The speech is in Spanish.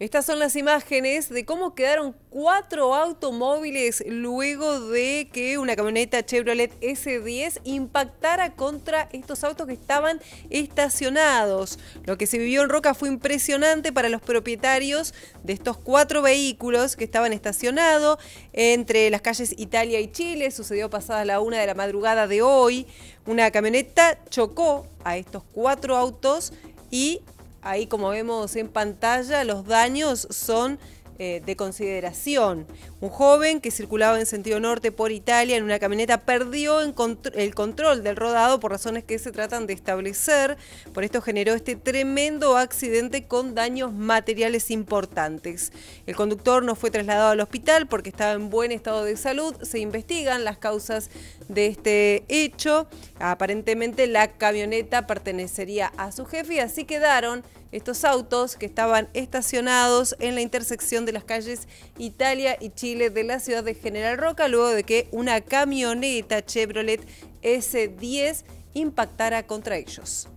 Estas son las imágenes de cómo quedaron cuatro automóviles luego de que una camioneta Chevrolet S10 impactara contra estos autos que estaban estacionados. Lo que se vivió en Roca fue impresionante para los propietarios de estos cuatro vehículos que estaban estacionados entre las calles Italia y Chile. Sucedió pasada la una de la madrugada de hoy. Una camioneta chocó a estos cuatro autos y ahí como vemos en pantalla, los daños son eh, de consideración. Un joven que circulaba en sentido norte por Italia en una camioneta perdió el control del rodado por razones que se tratan de establecer. Por esto generó este tremendo accidente con daños materiales importantes. El conductor no fue trasladado al hospital porque estaba en buen estado de salud. Se investigan las causas de este hecho. Aparentemente la camioneta pertenecería a su jefe y así quedaron estos autos que estaban estacionados en la intersección de las calles Italia y Chile de la ciudad de General Roca, luego de que una camioneta Chevrolet S10 impactara contra ellos.